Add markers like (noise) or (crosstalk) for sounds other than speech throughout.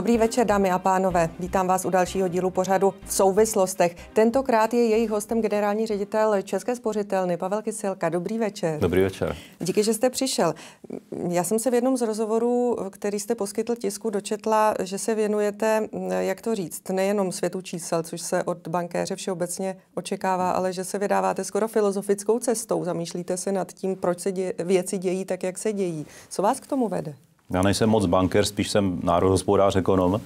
Dobrý večer, dámy a pánové. Vítám vás u dalšího dílu pořadu v souvislostech. Tentokrát je jejich hostem generální ředitel České spořitelny Pavel Kyselka. Dobrý večer. Dobrý večer. Díky, že jste přišel. Já jsem se v jednom z rozhovorů, který jste poskytl tisku, dočetla, že se věnujete, jak to říct, nejenom světu čísel, což se od bankéře všeobecně očekává, ale že se vydáváte skoro filozofickou cestou. Zamýšlíte se nad tím, proč se dě- věci dějí tak, jak se dějí. Co vás k tomu vede? Já nejsem moc bankér, spíš jsem národohospodář, ekonom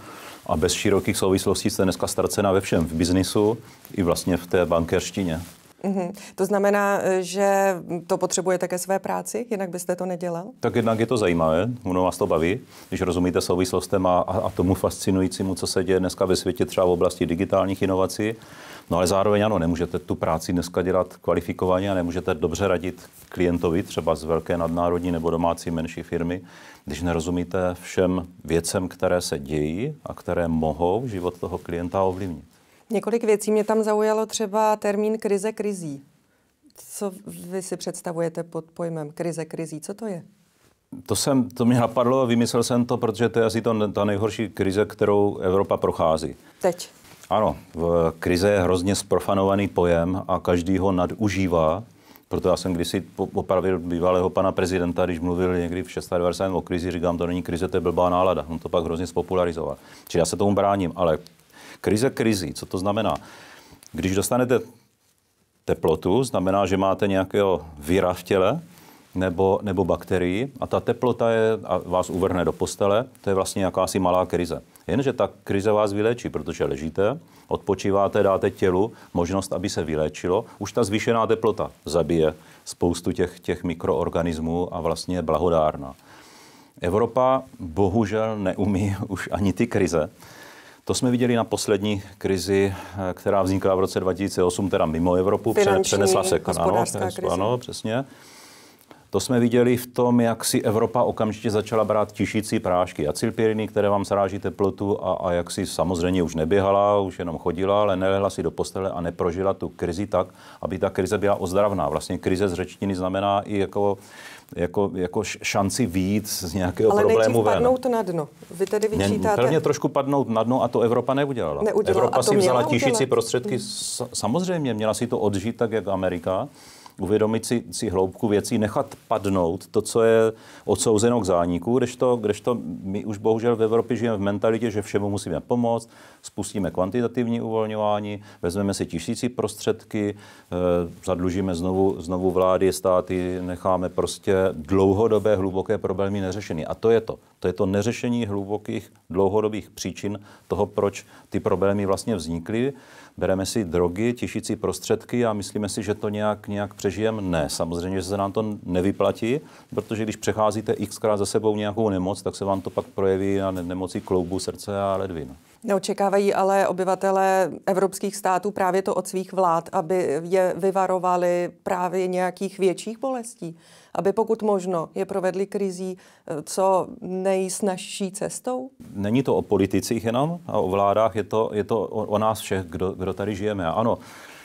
a bez širokých souvislostí jste dneska ztracena ve všem, v biznisu i vlastně v té bankerštině. Mm-hmm. To znamená, že to potřebuje také své práci, jinak byste to nedělal? Tak jednak je to zajímavé, ono vás to baví, když rozumíte souvislostem a, a tomu fascinujícímu, co se děje dneska ve světě třeba v oblasti digitálních inovací. No ale zároveň ano, nemůžete tu práci dneska dělat kvalifikovaně a nemůžete dobře radit klientovi, třeba z velké nadnárodní nebo domácí menší firmy, když nerozumíte všem věcem, které se dějí a které mohou život toho klienta ovlivnit. Několik věcí mě tam zaujalo, třeba termín krize krizí. Co vy si představujete pod pojmem krize krizí? Co to je? To, jsem, to mě napadlo a vymyslel jsem to, protože to je asi to, ta nejhorší krize, kterou Evropa prochází. Teď. Ano, v krize je hrozně sprofanovaný pojem a každý ho nadužívá. Proto já jsem kdysi opravil bývalého pana prezidenta, když mluvil někdy v 96. o krizi, říkám, to není krize, to je blbá nálada. On to pak hrozně spopularizoval. Čili já se tomu bráním, ale krize krizi, co to znamená? Když dostanete teplotu, znamená, že máte nějakého vira v těle, nebo, nebo bakterii a ta teplota je, a vás uvrhne do postele, to je vlastně jakási malá krize. Jenže ta krize vás vyléčí, protože ležíte, odpočíváte, dáte tělu možnost, aby se vyléčilo. Už ta zvýšená teplota zabije spoustu těch, těch mikroorganismů a vlastně je blahodárná. Evropa bohužel neumí (laughs) už ani ty krize. To jsme viděli na poslední krizi, eh, která vznikla v roce 2008, teda mimo Evropu, Finanční, přenesla se k ano, ano, přesně. To jsme viděli v tom, jak si Evropa okamžitě začala brát tišící prášky, acilpiriny, které vám sráží teplotu a, a jak si samozřejmě už neběhala, už jenom chodila, ale nelehla si do postele a neprožila tu krizi tak, aby ta krize byla ozdravná. Vlastně krize z řečtiny znamená i jako jako, jako šanci výjít z nějakého Ale problému ven. Ale padnout na dno. Vy tedy vyčítáte... Prvně trošku padnout na dno a to Evropa neudělala. neudělala. Evropa si vzala tisíci prostředky, hmm. samozřejmě měla si to odžít tak, jak Amerika uvědomit si, si hloubku věcí, nechat padnout to, co je odsouzeno k zániku, kdežto, kdežto my už bohužel v Evropě žijeme v mentalitě, že všemu musíme pomoct, spustíme kvantitativní uvolňování, vezmeme si tisící prostředky, eh, zadlužíme znovu, znovu vlády, státy, necháme prostě dlouhodobé, hluboké problémy neřešeny. A to je to. To je to neřešení hlubokých, dlouhodobých příčin toho, proč ty problémy vlastně vznikly bereme si drogy, těšící prostředky a myslíme si, že to nějak, nějak přežijeme. Ne, samozřejmě, že se nám to nevyplatí, protože když přecházíte xkrát za sebou nějakou nemoc, tak se vám to pak projeví na nemocí kloubu, srdce a ledvin. Neočekávají ale obyvatele evropských států právě to od svých vlád, aby je vyvarovali právě nějakých větších bolestí, aby pokud možno je provedli krizí co nejsnažší cestou? Není to o politicích jenom a o vládách, je to, je to o, o nás všech, kdo, kdo tady žijeme. Ano,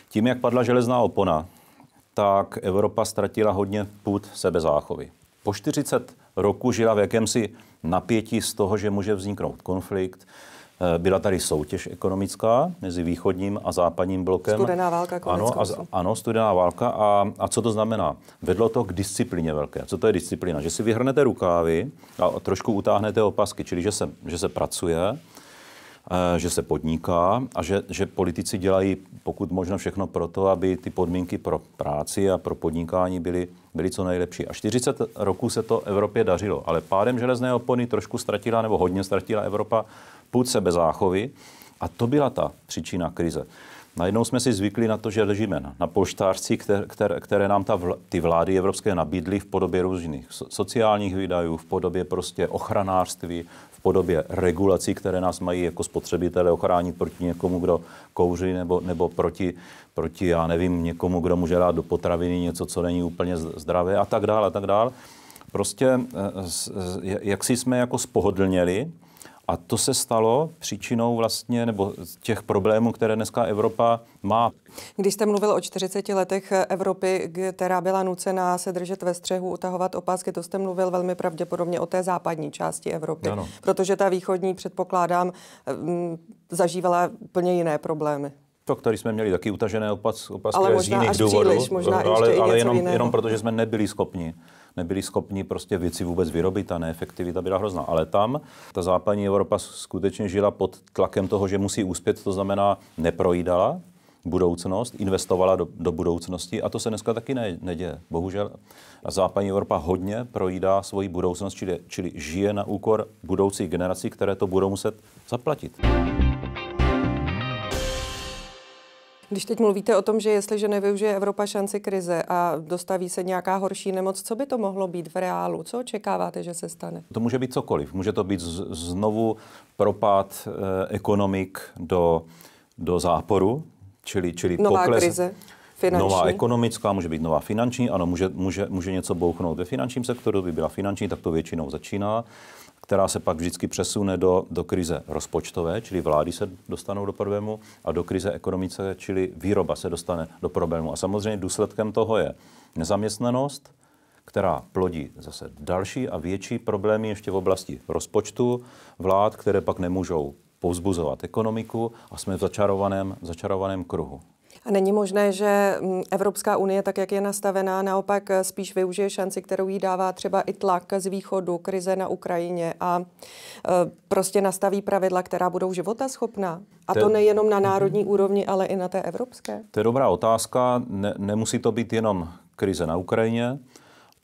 tím, jak padla železná opona, tak Evropa ztratila hodně půd sebezáchovy. Po 40 roku žila v jakémsi napětí z toho, že může vzniknout konflikt, Eh, byla tady soutěž ekonomická mezi východním a západním blokem. Studená válka konec ano, a, ano, studená válka. A, a co to znamená? Vedlo to k disciplíně velké. Co to je disciplína? Že si vyhrnete rukávy a trošku utáhnete opasky, čili že se, že se pracuje, Eh, že se podniká a že, že politici dělají pokud možno všechno pro to, aby ty podmínky pro práci a pro podnikání byly, byly co nejlepší. A 40 roků se to Evropě dařilo, ale pádem železné opony trošku ztratila nebo hodně ztratila Evropa půd záchovy a to byla ta příčina krize. Najednou jsme si zvykli na to, že ležíme na, poštářci, které, které nám ta vl, ty vlády evropské nabídly v podobě různých sociálních výdajů, v podobě prostě ochranářství, podobě regulací, které nás mají jako spotřebitele ochránit proti někomu, kdo kouří nebo, nebo proti, proti, já nevím, někomu, kdo může dát do potraviny něco, co není úplně zdravé a tak dále a tak dále. Prostě eh, jak si jsme jako spohodlněli, a to se stalo příčinou vlastně, nebo těch problémů, které dneska Evropa má. Když jste mluvil o 40 letech Evropy, která byla nucená se držet ve střehu, utahovat opásky, to jste mluvil velmi pravděpodobně o té západní části Evropy. Ano. Protože ta východní, předpokládám, mm, zažívala plně jiné problémy. To, který jsme měli taky utažené opas, opasky ale možná z jiných důvodů, příliš, možná ale, ale jenom, jenom protože jsme nebyli schopni nebyli schopni prostě věci vůbec vyrobit, ta neefektivita byla hrozná. Ale tam ta západní Evropa skutečně žila pod tlakem toho, že musí úspět, to znamená neprojídala budoucnost, investovala do, do budoucnosti a to se dneska taky ne, neděje. Bohužel západní Evropa hodně projídá svoji budoucnost, čili, čili žije na úkor budoucích generací, které to budou muset zaplatit. Když teď mluvíte o tom, že jestliže nevyužije Evropa šanci krize a dostaví se nějaká horší nemoc, co by to mohlo být v reálu? Co očekáváte, že se stane? To může být cokoliv. Může to být z- znovu propad eh, ekonomik do, do záporu, čili, čili Nová pokles. krize. Finanční. Nová ekonomická, může být nová finanční, ano, může, může, může něco bouchnout ve finančním sektoru, by byla finanční, tak to většinou začíná která se pak vždycky přesune do, do krize rozpočtové, čili vlády se dostanou do problému, a do krize ekonomice, čili výroba se dostane do problému. A samozřejmě důsledkem toho je nezaměstnanost, která plodí zase další a větší problémy ještě v oblasti rozpočtu vlád, které pak nemůžou povzbuzovat ekonomiku a jsme v začarovaném, začarovaném kruhu. A není možné, že mm, Evropská unie, tak jak je nastavená, naopak eh, spíš využije šanci, kterou jí dává třeba i tlak z východu, krize na Ukrajině a eh, prostě nastaví pravidla, která budou života schopná. A to nejenom na mhm. národní úrovni, ale i na té evropské. To je dobrá otázka. Ne, nemusí to být jenom krize na Ukrajině.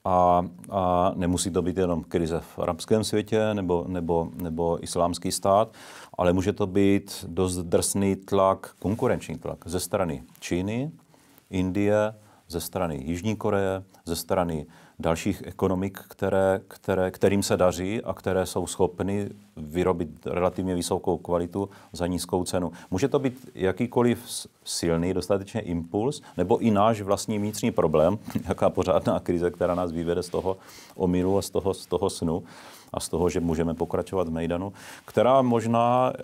A, a nemusí to být jenom krize v arabském světě nebo, nebo, nebo islámský stát, ale může to být dost drsný tlak, konkurenční tlak ze strany Číny, Indie, ze strany Jižní Koreje, ze strany dalších ekonomik, které, které, kterým se daří a které jsou schopny vyrobit relativně vysokou kvalitu za nízkou cenu. Může to být jakýkoliv silný, dostatečně impuls, nebo i náš vlastní vnitřní problém, (laughs) jaká pořádná krize, která nás vyvede z toho omilu a z toho, z toho snu a z toho, že můžeme pokračovat v Mejdanu, která možná eh,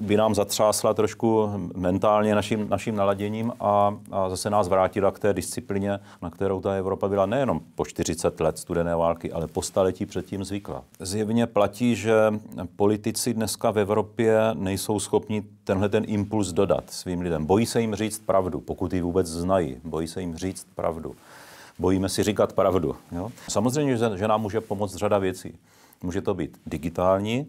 by nám zatřásla trošku mentálně naším, naším naladěním a, a zase nás vrátila k té disciplíně, na kterou ta Evropa byla nejenom po 40 let studené války, ale po staletí předtím zvykla. Zjevně platí, že politici dneska v Evropě nejsou schopni tenhle ten impuls dodat svým lidem. Bojí se jim říct pravdu, pokud ji vůbec znají. Bojí se jim říct pravdu bojíme si říkat pravdu. Jo? Samozřejmě, že, že nám může pomoct řada věcí. Může to být digitální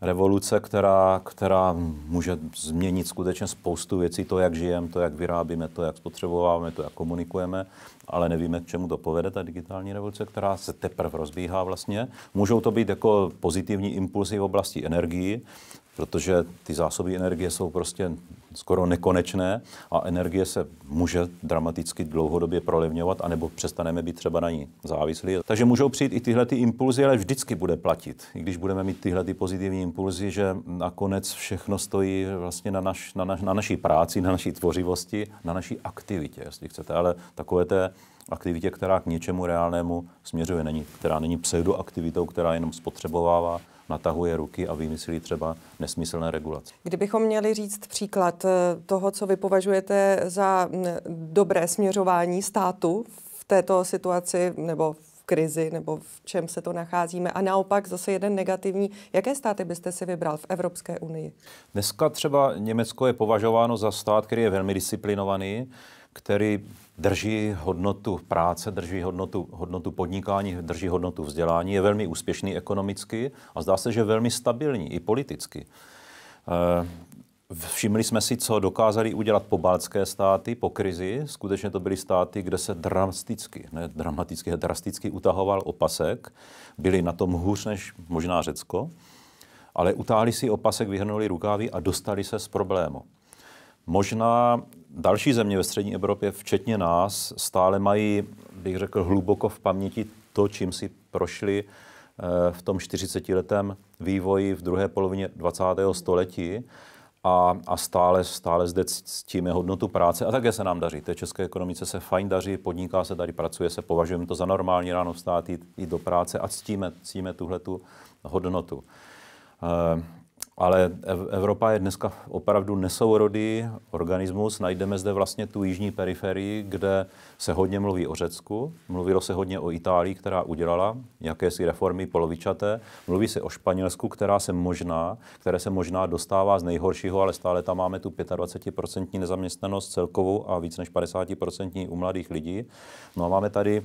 revoluce, která, která může změnit skutečně spoustu věcí, to, jak žijeme, to, jak vyrábíme, to, jak spotřebováváme, to, jak komunikujeme, ale nevíme, k čemu to povede ta digitální revoluce, která se teprve rozbíhá vlastně. Můžou to být jako pozitivní impulzy v oblasti energii, protože ty zásoby energie jsou prostě skoro nekonečné a energie se může dramaticky dlouhodobě prolevňovat, anebo přestaneme být třeba na ní závislí. Takže můžou přijít i tyhle ty impulzy, ale vždycky bude platit. I když budeme mít tyhle ty pozitivní impulzy, že nakonec všechno stojí vlastně na, naš, na, naš, na naší práci, na naší tvořivosti, na naší aktivitě, jestli chcete. Ale takové té aktivitě, která k něčemu reálnému směřuje, není, která není pseudoaktivitou, která jenom spotřebovává, natahuje ruky a vymyslí třeba nesmyslné regulace. Kdybychom měli říct příklad eh, toho, co vy považujete za mm, dobré směřování státu v této situaci nebo v krizi nebo v čem se to nacházíme a naopak zase jeden negativní. Jaké státy byste si vybral v Evropské unii? Dneska třeba Německo je považováno za stát, který je velmi disciplinovaný, který drží hodnotu práce, drží hodnotu, hodnotu podnikání, drží hodnotu vzdělání, je velmi úspěšný ekonomicky a zdá se, že velmi stabilní i politicky. Eh, všimli jsme si, co dokázali udělat pobaltské státy po krizi. Skutečně to byly státy, kde se drasticky, ne dramaticky, drasticky utahoval opasek. Byli na tom hůř než možná Řecko, ale utáhli si opasek, vyhrnuli rukávy a dostali se z problému. Možná další země ve střední Evropě, včetně nás, stále mají, bych řekl, hluboko v paměti to, čím si prošli eh, v tom 40-letém vývoji v druhé polovině 20. století a, a stále, stále zde ctíme hodnotu práce a také se nám daří. Té české ekonomice se fajn daří, podniká se tady, pracuje se, považujeme to za normální ráno vstát, jít, jít do práce a ctíme, ctíme tuhle tu hodnotu. Eh, ale Evropa je dneska opravdu nesourodý organismus. Najdeme zde vlastně tu jižní periferii, kde se hodně mluví o Řecku, mluvilo se hodně o Itálii, která udělala jakési reformy polovičaté, mluví se o Španělsku, která se možná, které se možná dostává z nejhoršího, ale stále tam máme tu 25% nezaměstnanost celkovou a víc než 50% u mladých lidí. No a máme tady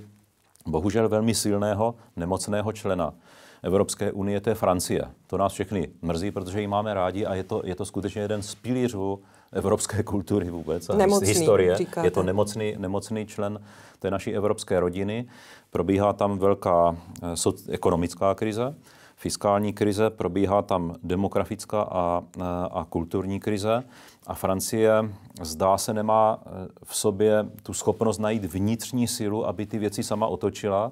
bohužel velmi silného nemocného člena. Evropské unie, to je Francie. To nás všechny mrzí, protože ji máme rádi a je to, je to skutečně jeden z pilířů evropské kultury vůbec a nemocný, historie. Říkáte. Je to nemocný, nemocný člen té naší evropské rodiny. Probíhá tam velká eh, ekonomická krize, fiskální krize, probíhá tam demografická a, eh, a kulturní krize. A Francie, zdá se, nemá eh, v sobě tu schopnost najít vnitřní sílu, aby ty věci sama otočila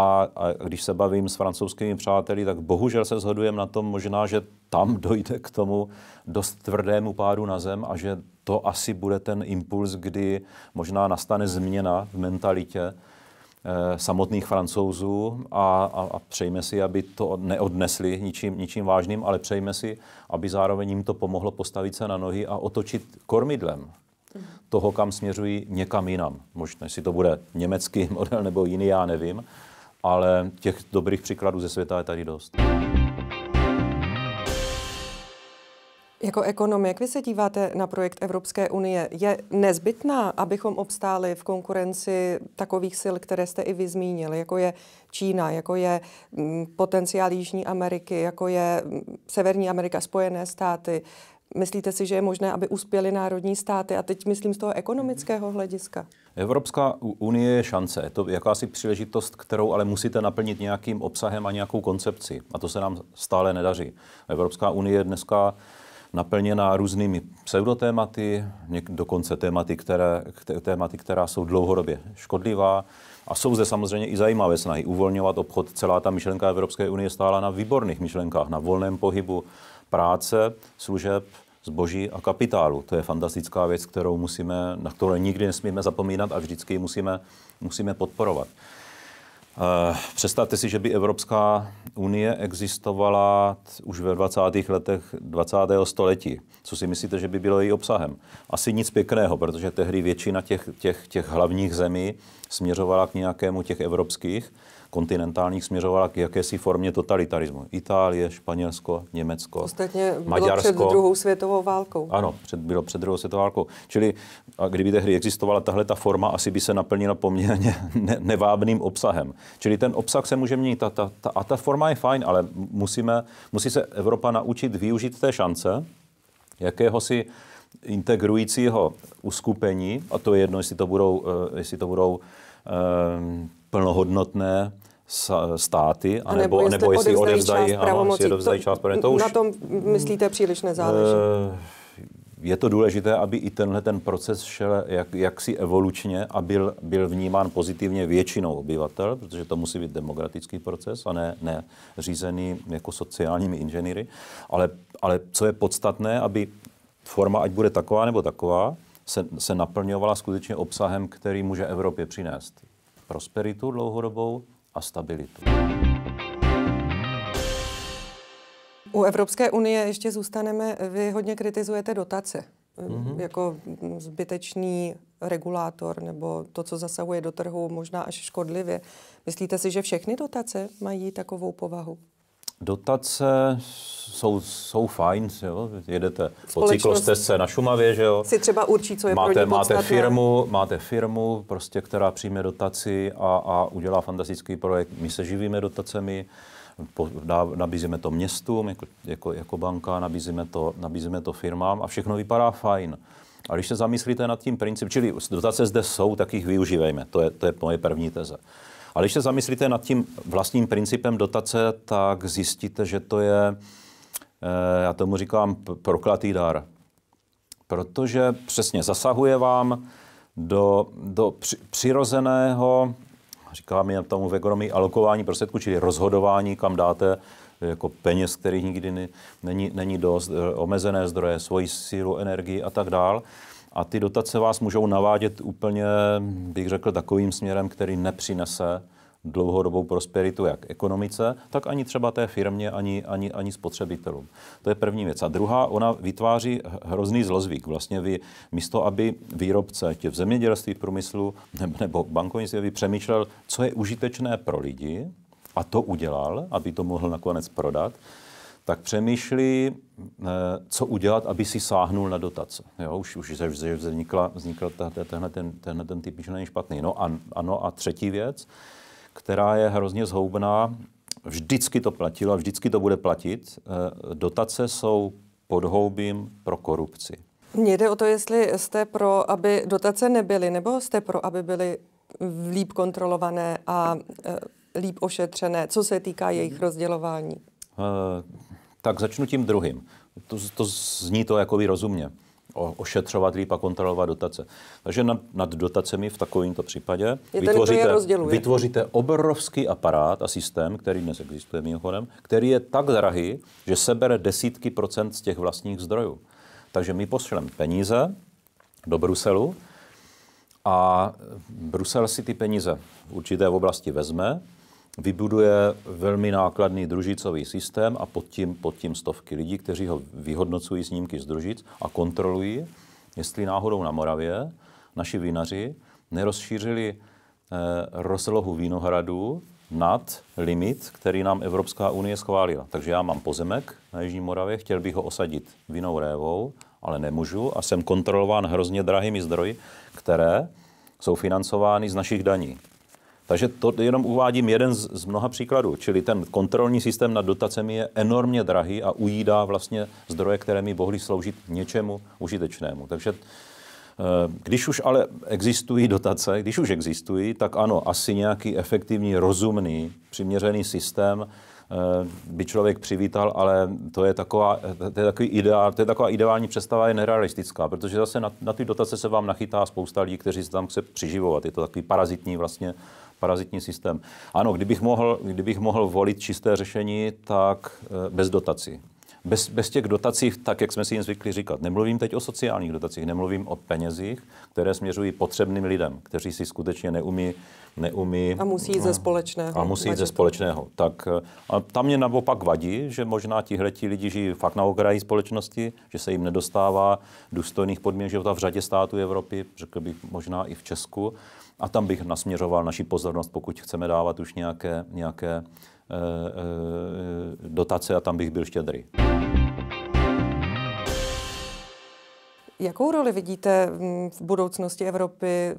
a, a když se bavím s francouzskými přáteli, tak bohužel se shodujeme na tom možná, že tam dojde k tomu dost tvrdému pádu na zem a že to asi bude ten impuls, kdy možná nastane změna v mentalitě e, samotných francouzů a, a, a přejme si, aby to neodnesli ničím, ničím vážným, ale přejme si, aby zároveň jim to pomohlo postavit se na nohy a otočit kormidlem toho, kam směřují někam jinam. Možná, jestli to bude německý (laughs) model nebo jiný, já nevím ale těch dobrých příkladů ze světa je tady dost. Jako ekonom, jak vy se díváte na projekt Evropské unie? Je nezbytná, abychom obstáli v konkurenci takových sil, které jste i vy zmínili, jako je Čína, jako je mm, potenciál Jižní Ameriky, jako je mm, Severní Amerika, Spojené státy, Myslíte si, že je možné, aby uspěly národní státy? A teď myslím z toho ekonomického mhm. hlediska. Evropská unie je šance. Je to jakási příležitost, kterou ale musíte naplnit nějakým obsahem a nějakou koncepci. A to se nám stále nedaří. Evropská unie je dneska naplněná různými pseudotématy, něk- dokonce tématy které, tématy, která jsou dlouhodobě škodlivá. A jsou zde samozřejmě i zajímavé snahy uvolňovat obchod. Celá ta myšlenka Evropské unie stála na výborných myšlenkách, na volném pohybu, práce, služeb, zboží a kapitálu. To je fantastická věc, kterou musíme, na kterou nikdy nesmíme zapomínat a vždycky musíme, musíme podporovat. Eh, představte si, že by Evropská unie existovala už ve 20. letech 20. století. Co si myslíte, že by bylo její obsahem? Asi nic pěkného, protože tehdy většina těch, těch, těch hlavních zemí směřovala k nějakému těch evropských kontinentálních směřovala k jakési formě totalitarismu. Itálie, Španělsko, Německo, Ostatně bylo Maďarsko. před druhou světovou válkou. Ano, před, bylo před druhou světovou válkou. Čili a kdyby tehdy existovala tahle ta forma, asi by se naplnila poměrně (laughs) ne, nevábným obsahem. Čili ten obsah se může měnit. A ta, ta, a ta forma je fajn, ale musíme, musí se Evropa naučit využít té šance, jakéhosi integrujícího uskupení, a to je jedno, jestli to budou, eh, jestli to budou eh, plnohodnotné státy, anebo, a nebo, nebo jestli odevzdají, část ano, jestli odevzdají část pravomocí. To už, na tom, myslíte, příliš nezáleží. Eh, je to důležité, aby i tenhle ten proces šel jak, jaksi evolučně a byl, byl vnímán pozitivně většinou obyvatel, protože to musí být demokratický proces a ne, ne řízený jako sociálními inženýry. Ale, ale co je podstatné, aby forma, ať bude taková nebo taková, se, se naplňovala skutečně obsahem, který může Evropě přinést prosperitu dlouhodobou a stabilitu. U Evropské unie ještě zůstaneme. Vy hodně kritizujete dotace mm-hmm. jako zbytečný regulátor nebo to, co zasahuje do trhu, možná až škodlivě. Myslíte si, že všechny dotace mají takovou povahu? Dotace jsou, jsou fajn, jo? jedete po cyklostezce na Šumavě, že jo? Si třeba určí, co je máte, pro máte firmu, máte firmu, prostě, která přijme dotaci a, a udělá fantastický projekt. My se živíme dotacemi, po, dá, nabízíme to městům jako, jako, jako banka, nabízíme to, nabízíme to firmám a všechno vypadá fajn. A když se zamyslíte nad tím princip, čili dotace zde jsou, tak jich využívejme. To je, to je moje první teze. Ale když se zamyslíte nad tím vlastním principem dotace, tak zjistíte, že to je, eh, já tomu říkám, proklatý dar. Protože přesně zasahuje vám do, do přirozeného, říkám, jen tomu v ekonomii, alokování prostředků, čili rozhodování, kam dáte eh, jako peněz, který nikdy není, není dost, eh, omezené zdroje, svoji sílu, energii a tak dál. A ty dotace vás můžou navádět úplně, bych řekl, takovým směrem, který nepřinese dlouhodobou prosperitu jak ekonomice, tak ani třeba té firmě, ani, ani, ani spotřebitelům. To je první věc. A druhá, ona vytváří hrozný zlozvyk. Vlastně vy, místo, aby výrobce, tě v zemědělství, v průmyslu nebo bankovnictví, aby přemýšlel, co je užitečné pro lidi, a to udělal, aby to mohl nakonec prodat, tak přemýšlí, eh, co udělat, aby si sáhnul na dotace. Jo, už, už vznikla, vznikl tenhle ten, tenhle ten typ myšlení špatný. No a, ano, a třetí věc, která je hrozně zhoubná, vždycky to platilo a vždycky to bude platit, eh, dotace jsou podhoubím pro korupci. Mně jde o to, jestli jste pro, aby dotace nebyly, nebo jste pro, aby byly líp kontrolované a eh, líp ošetřené, co se týká jejich mhm. rozdělování? Tak začnu tím druhým. To, to zní to jako rozumně. O, ošetřovat líp a kontrolovat dotace. Takže nad, nad dotacemi v takovémto případě je vytvoříte, ten, vytvoříte obrovský aparát a systém, který dnes existuje mimochodem, který je tak drahý, že sebere desítky procent z těch vlastních zdrojů. Takže my pošleme peníze do Bruselu a Brusel si ty peníze v určité oblasti vezme, vybuduje velmi nákladný družicový systém a pod tím, pod tím stovky lidí, kteří ho vyhodnocují snímky z družic a kontrolují, jestli náhodou na Moravě naši vinaři nerozšířili eh, rozlohu vinohradů nad limit, který nám Evropská unie schválila. Takže já mám pozemek na Jižní Moravě, chtěl bych ho osadit vinou révou, ale nemůžu a jsem kontrolován hrozně drahými zdroji, které jsou financovány z našich daní. Takže to jenom uvádím jeden z, z mnoha příkladů. Čili ten kontrolní systém nad dotacemi je enormně drahý a ujídá vlastně zdroje, které mi mohly sloužit něčemu užitečnému. Takže eh, když už ale existují dotace, když už existují, tak ano, asi nějaký efektivní, rozumný, přiměřený systém eh, by člověk přivítal, ale to je, taková, to je, takový ideál, to je taková ideální představa, je nerealistická, protože zase na, na ty dotace se vám nachytá spousta lidí, kteří se tam chce přiživovat. Je to takový parazitní vlastně parazitní systém. Ano, kdybych mohl, kdybych mohl volit čisté řešení, tak eh, bez dotací bez, bez těch dotací, tak jak jsme si jim zvykli říkat, nemluvím teď o sociálních dotacích, nemluvím o penězích, které směřují potřebným lidem, kteří si skutečně neumí neumí. A musí jít ze no, společného. A musí jít ze společného. Tak a tam mě naopak vadí, že možná ti lidi žijí fakt na okraji společnosti, že se jim nedostává důstojných podmínek života v řadě států Evropy, řekl bych možná i v Česku. A tam bych nasměřoval naši pozornost, pokud chceme dávat už nějaké, nějaké Eh, eh, dotace a tam bych byl štědrý. Jakou roli vidíte mm, v budoucnosti Evropy,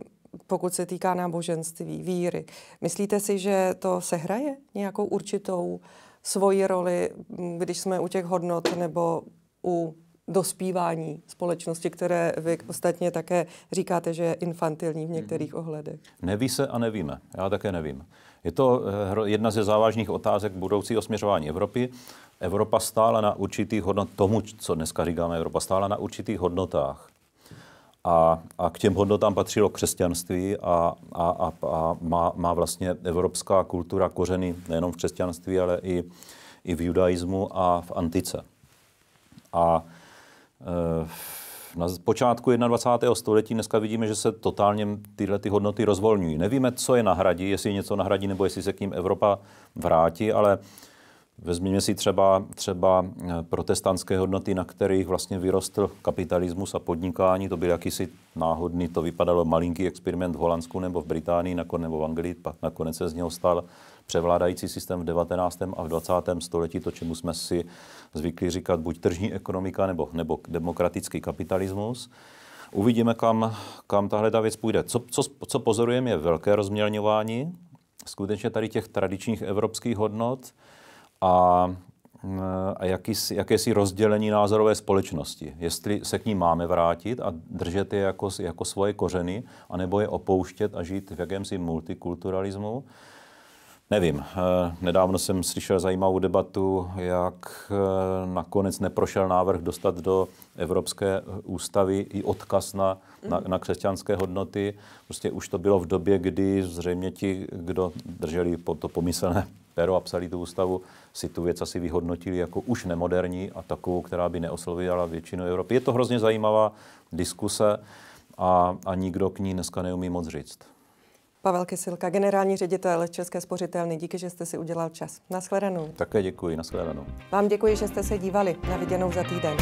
pokud se týká náboženství, víry? Myslíte si, že to sehraje nějakou určitou svoji roli, mm, když jsme u těch hodnot nebo u dospívání společnosti, které vy ostatně také říkáte, že je infantilní v některých mhm. ohledech? Neví se a nevíme. Já také nevím. Je to eh, jedna ze závažných otázek budoucího směřování Evropy. Evropa stála na určitých hodnotách, tomu, co dneska říkáme Evropa, stála na určitých hodnotách. A, a k těm hodnotám patřilo křesťanství a, a, a, a má, má vlastně evropská kultura kořeny nejenom v křesťanství, ale i, i v judaismu a v antice. A e, na počátku 21. století dneska vidíme, že se totálně tyhle ty hodnoty rozvolňují. Nevíme, co je nahradí, jestli něco nahradí nebo jestli se k ním Evropa vrátí, ale Vezměme si třeba, třeba eh, protestantské hodnoty, na kterých vlastně vyrostl kapitalismus a podnikání. To byl jakýsi náhodný, to vypadalo malinký experiment v Holandsku nebo v Británii, nakonec, nebo v Anglii, pak nakonec se z něho stal převládající systém v 19. a v 20. století, to, čemu jsme si zvykli říkat buď tržní ekonomika nebo, nebo demokratický kapitalismus. Uvidíme, kam, kam tahle ta věc půjde. Co, co, co pozorujeme, je velké rozmělňování skutečně tady těch tradičních evropských hodnot a, a jakýsi, jakési rozdělení názorové společnosti. Jestli se k ní máme vrátit a držet je jako, jako svoje kořeny, anebo je opouštět a žít v jakémsi multikulturalismu. Nevím. Eh, nedávno jsem slyšel zajímavou debatu, jak eh, nakonec neprošel návrh dostat do Evropské ústavy i odkaz na, na, mhm. na křesťanské hodnoty. Prostě už to bylo v době, kdy zřejmě ti, kdo drželi po to pomyslné (laughs) pero a psali tu ústavu, si tu věc asi vyhodnotili jako už nemoderní a takovou, která by neoslovila většinu Evropy. Je to hrozně zajímavá diskuse a, a nikdo k ní dneska neumí moc říct. Pavel Kysilka, generální ředitel České spořitelny, díky, že jste si udělal čas. Naschledanou. Také děkuji, naschledanou. Vám děkuji, že jste se dívali. Na viděnou za týden.